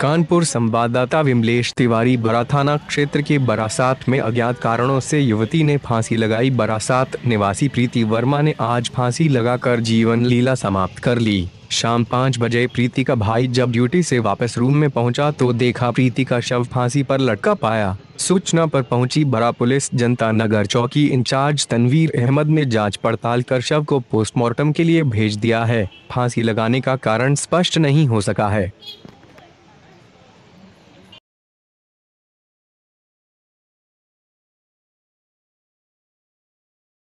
कानपुर संवाददाता विमलेश तिवारी बरा थाना क्षेत्र के बरासात में अज्ञात कारणों से युवती ने फांसी लगाई बरासात निवासी प्रीति वर्मा ने आज फांसी लगाकर जीवन लीला समाप्त कर ली शाम पाँच बजे प्रीति का भाई जब ड्यूटी से वापस रूम में पहुंचा तो देखा प्रीति का शव फांसी पर लटका पाया सूचना पर पहुंची बड़ा पुलिस जनता नगर चौकी इंचार्ज तनवीर अहमद ने जांच पड़ताल कर शव को पोस्टमार्टम के लिए भेज दिया है फांसी लगाने का कारण स्पष्ट नहीं हो सका है